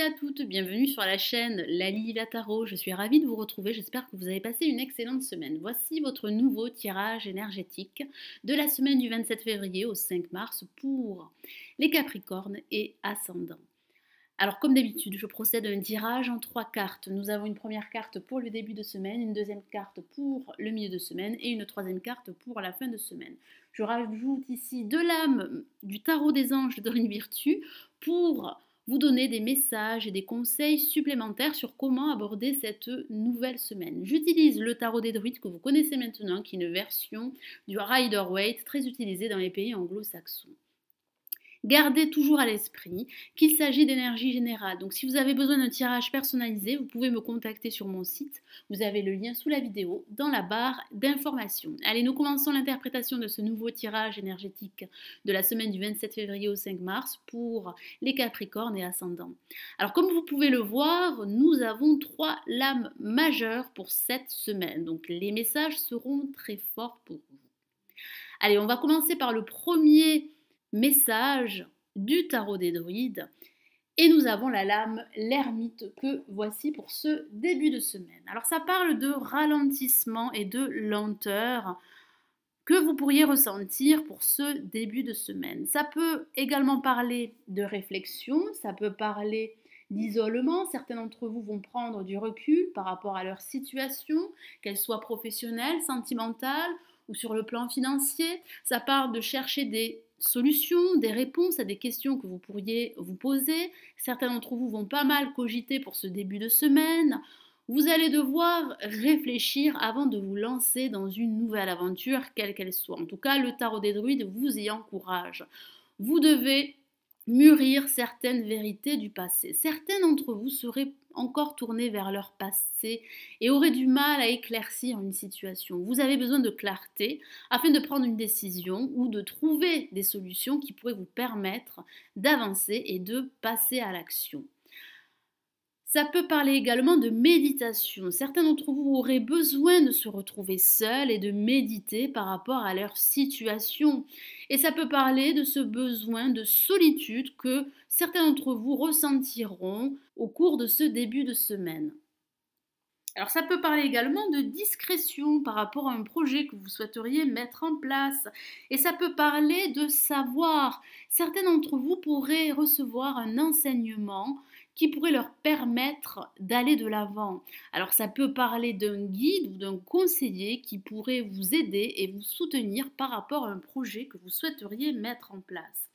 à toutes, bienvenue sur la chaîne Lali Tarot, Je suis ravie de vous retrouver, j'espère que vous avez passé une excellente semaine. Voici votre nouveau tirage énergétique de la semaine du 27 février au 5 mars pour les Capricornes et Ascendants. Alors comme d'habitude, je procède à un tirage en trois cartes. Nous avons une première carte pour le début de semaine, une deuxième carte pour le milieu de semaine et une troisième carte pour la fin de semaine. Je rajoute ici de l'âme du tarot des anges de une Virtu pour vous donner des messages et des conseils supplémentaires sur comment aborder cette nouvelle semaine. J'utilise le tarot des druides que vous connaissez maintenant, qui est une version du Rider Waite très utilisée dans les pays anglo-saxons. Gardez toujours à l'esprit qu'il s'agit d'énergie générale. Donc si vous avez besoin d'un tirage personnalisé, vous pouvez me contacter sur mon site. Vous avez le lien sous la vidéo dans la barre d'information. Allez, nous commençons l'interprétation de ce nouveau tirage énergétique de la semaine du 27 février au 5 mars pour les Capricornes et Ascendants. Alors comme vous pouvez le voir, nous avons trois lames majeures pour cette semaine. Donc les messages seront très forts pour vous. Allez, on va commencer par le premier message du tarot des druides. Et nous avons la lame, l'ermite, que voici pour ce début de semaine. Alors ça parle de ralentissement et de lenteur que vous pourriez ressentir pour ce début de semaine. Ça peut également parler de réflexion, ça peut parler d'isolement. Certains d'entre vous vont prendre du recul par rapport à leur situation, qu'elle soit professionnelle, sentimentale ou sur le plan financier. Ça parle de chercher des solutions, des réponses à des questions que vous pourriez vous poser. Certains d'entre vous vont pas mal cogiter pour ce début de semaine. Vous allez devoir réfléchir avant de vous lancer dans une nouvelle aventure, quelle qu'elle soit. En tout cas, le tarot des druides vous y encourage. Vous devez mûrir certaines vérités du passé. Certaines d'entre vous seraient encore tournés vers leur passé et auraient du mal à éclaircir une situation. Vous avez besoin de clarté afin de prendre une décision ou de trouver des solutions qui pourraient vous permettre d'avancer et de passer à l'action. Ça peut parler également de méditation. Certains d'entre vous auraient besoin de se retrouver seuls et de méditer par rapport à leur situation. Et ça peut parler de ce besoin de solitude que certains d'entre vous ressentiront au cours de ce début de semaine. Alors ça peut parler également de discrétion par rapport à un projet que vous souhaiteriez mettre en place. Et ça peut parler de savoir. Certains d'entre vous pourraient recevoir un enseignement qui pourrait leur permettre d'aller de l'avant. Alors ça peut parler d'un guide ou d'un conseiller qui pourrait vous aider et vous soutenir par rapport à un projet que vous souhaiteriez mettre en place.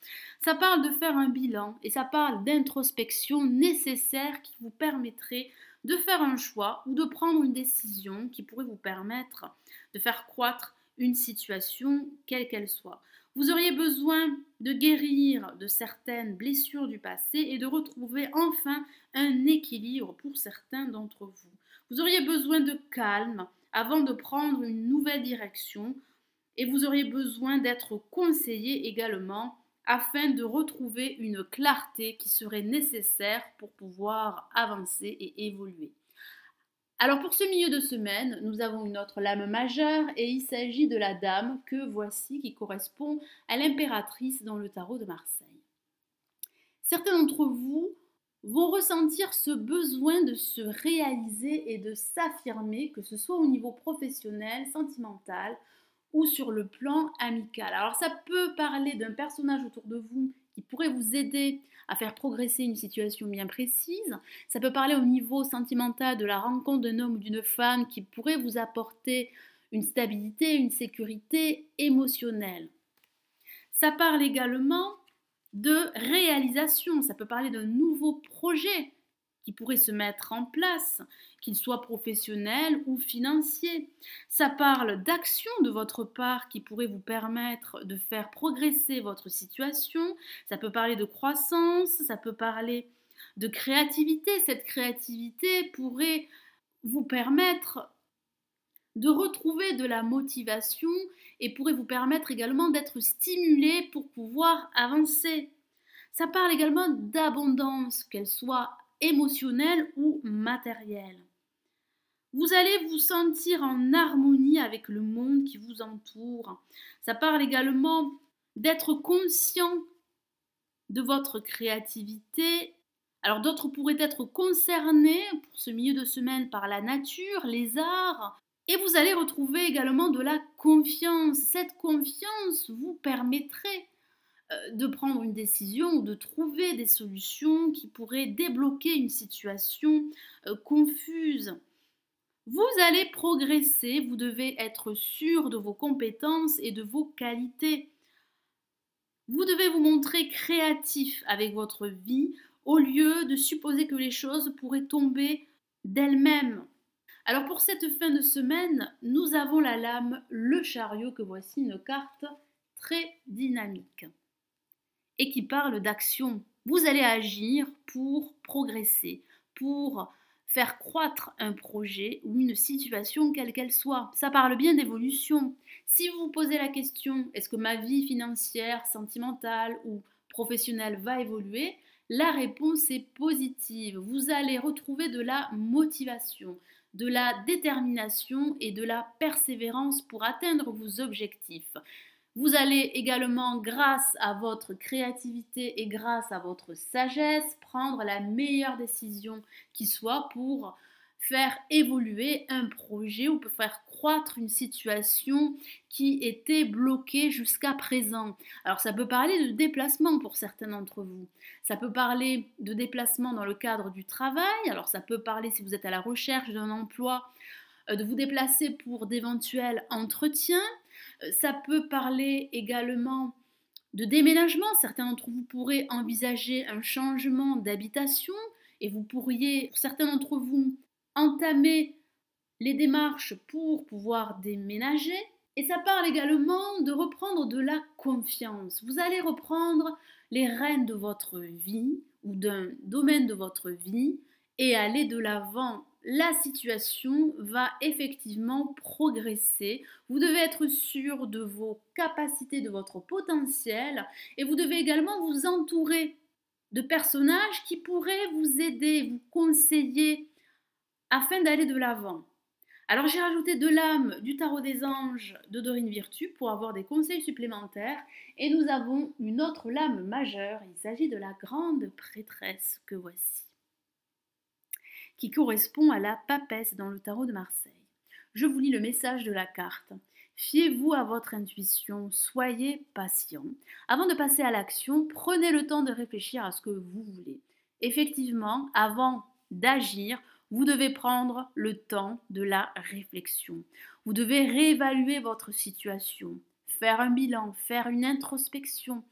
Ça parle de faire un bilan et ça parle d'introspection nécessaire qui vous permettrait de faire un choix ou de prendre une décision qui pourrait vous permettre de faire croître une situation quelle qu'elle soit. Vous auriez besoin de guérir de certaines blessures du passé et de retrouver enfin un équilibre pour certains d'entre vous. Vous auriez besoin de calme avant de prendre une nouvelle direction et vous auriez besoin d'être conseillé également afin de retrouver une clarté qui serait nécessaire pour pouvoir avancer et évoluer. Alors pour ce milieu de semaine, nous avons une autre lame majeure et il s'agit de la dame que voici qui correspond à l'impératrice dans le tarot de Marseille. Certains d'entre vous vont ressentir ce besoin de se réaliser et de s'affirmer, que ce soit au niveau professionnel, sentimental ou sur le plan amical. Alors ça peut parler d'un personnage autour de vous qui pourrait vous aider à faire progresser une situation bien précise. Ça peut parler au niveau sentimental de la rencontre d'un homme ou d'une femme qui pourrait vous apporter une stabilité, une sécurité émotionnelle. Ça parle également de réalisation, ça peut parler d'un nouveau projet qui pourrait se mettre en place, qu'il soit professionnel ou financier. Ça parle d'action de votre part qui pourrait vous permettre de faire progresser votre situation. Ça peut parler de croissance, ça peut parler de créativité. Cette créativité pourrait vous permettre de retrouver de la motivation et pourrait vous permettre également d'être stimulé pour pouvoir avancer. Ça parle également d'abondance, qu'elle soit émotionnelle ou matérielle. Vous allez vous sentir en harmonie avec le monde qui vous entoure. Ça parle également d'être conscient de votre créativité. Alors d'autres pourraient être concernés pour ce milieu de semaine par la nature, les arts. Et vous allez retrouver également de la confiance. Cette confiance vous permettrait euh, de prendre une décision ou de trouver des solutions qui pourraient débloquer une situation euh, confuse. Vous allez progresser, vous devez être sûr de vos compétences et de vos qualités. Vous devez vous montrer créatif avec votre vie au lieu de supposer que les choses pourraient tomber d'elles-mêmes. Alors pour cette fin de semaine, nous avons la lame, le chariot, que voici une carte très dynamique et qui parle d'action. Vous allez agir pour progresser, pour faire croître un projet ou une situation quelle qu'elle soit. Ça parle bien d'évolution. Si vous vous posez la question, est-ce que ma vie financière, sentimentale ou professionnelle va évoluer La réponse est positive. Vous allez retrouver de la motivation, de la détermination et de la persévérance pour atteindre vos objectifs. Vous allez également, grâce à votre créativité et grâce à votre sagesse, prendre la meilleure décision qui soit pour faire évoluer un projet ou pour faire croître une situation qui était bloquée jusqu'à présent. Alors ça peut parler de déplacement pour certains d'entre vous. Ça peut parler de déplacement dans le cadre du travail. Alors ça peut parler si vous êtes à la recherche d'un emploi, euh, de vous déplacer pour d'éventuels entretiens. Euh, ça peut parler également de déménagement. Certains d'entre vous pourraient envisager un changement d'habitation et vous pourriez, certains d'entre vous, entamer les démarches pour pouvoir déménager. Et ça parle également de reprendre de la confiance. Vous allez reprendre les rênes de votre vie ou d'un domaine de votre vie et aller de l'avant la situation va effectivement progresser. Vous devez être sûr de vos capacités, de votre potentiel et vous devez également vous entourer de personnages qui pourraient vous aider, vous conseiller afin d'aller de l'avant. Alors j'ai rajouté deux lames du tarot des anges de Dorine Virtu pour avoir des conseils supplémentaires et nous avons une autre lame majeure, il s'agit de la grande prêtresse que voici qui correspond à la papesse dans le tarot de Marseille. Je vous lis le message de la carte. Fiez-vous à votre intuition, soyez patient. Avant de passer à l'action, prenez le temps de réfléchir à ce que vous voulez. Effectivement, avant d'agir, vous devez prendre le temps de la réflexion. Vous devez réévaluer votre situation, faire un bilan, faire une introspection,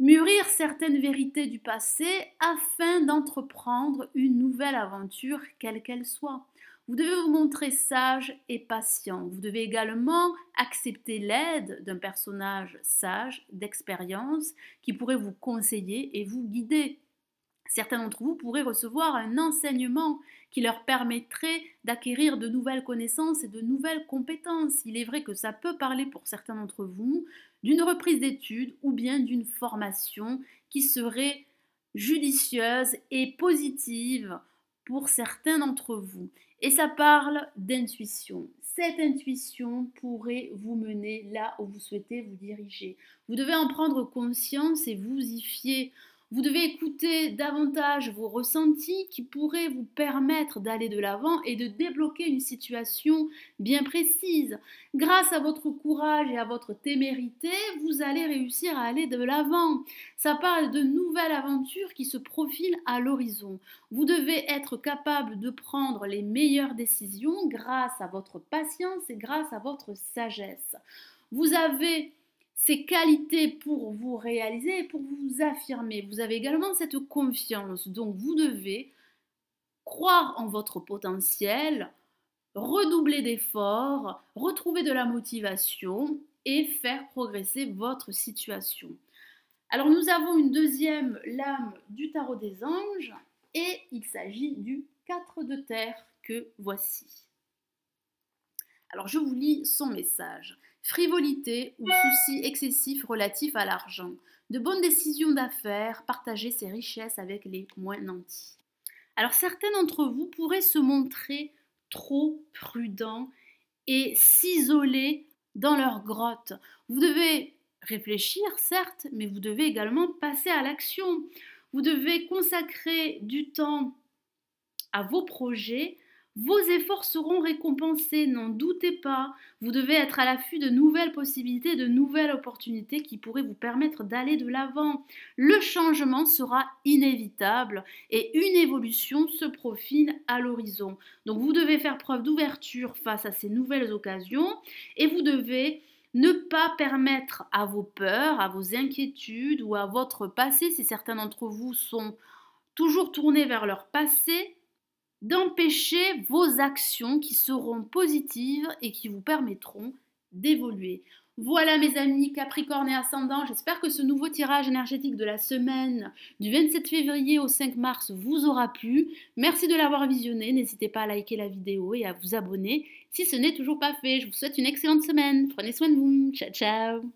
mûrir certaines vérités du passé afin d'entreprendre une nouvelle aventure, quelle qu'elle soit. Vous devez vous montrer sage et patient. Vous devez également accepter l'aide d'un personnage sage, d'expérience, qui pourrait vous conseiller et vous guider. Certains d'entre vous pourraient recevoir un enseignement qui leur permettrait d'acquérir de nouvelles connaissances et de nouvelles compétences. Il est vrai que ça peut parler pour certains d'entre vous d'une reprise d'études ou bien d'une formation qui serait judicieuse et positive pour certains d'entre vous. Et ça parle d'intuition. Cette intuition pourrait vous mener là où vous souhaitez vous diriger. Vous devez en prendre conscience et vous y fier. Vous devez écouter davantage vos ressentis qui pourraient vous permettre d'aller de l'avant et de débloquer une situation bien précise. Grâce à votre courage et à votre témérité, vous allez réussir à aller de l'avant. Ça parle de nouvelles aventures qui se profilent à l'horizon. Vous devez être capable de prendre les meilleures décisions grâce à votre patience et grâce à votre sagesse. Vous avez ces qualités pour vous réaliser et pour vous affirmer. Vous avez également cette confiance. Donc vous devez croire en votre potentiel, redoubler d'efforts, retrouver de la motivation et faire progresser votre situation. Alors nous avons une deuxième lame du tarot des anges et il s'agit du 4 de terre que voici. Alors je vous lis son message frivolité ou soucis excessifs relatifs à l'argent, de bonnes décisions d'affaires, partager ses richesses avec les moins nantis. Alors certains d'entre vous pourraient se montrer trop prudents et s'isoler dans leur grotte. Vous devez réfléchir, certes, mais vous devez également passer à l'action. Vous devez consacrer du temps à vos projets, vos efforts seront récompensés, n'en doutez pas. Vous devez être à l'affût de nouvelles possibilités, de nouvelles opportunités qui pourraient vous permettre d'aller de l'avant. Le changement sera inévitable et une évolution se profile à l'horizon. Donc vous devez faire preuve d'ouverture face à ces nouvelles occasions et vous devez ne pas permettre à vos peurs, à vos inquiétudes ou à votre passé, si certains d'entre vous sont toujours tournés vers leur passé, d'empêcher vos actions qui seront positives et qui vous permettront d'évoluer. Voilà mes amis Capricorne et Ascendant, j'espère que ce nouveau tirage énergétique de la semaine du 27 février au 5 mars vous aura plu. Merci de l'avoir visionné, n'hésitez pas à liker la vidéo et à vous abonner si ce n'est toujours pas fait. Je vous souhaite une excellente semaine, prenez soin de vous, ciao ciao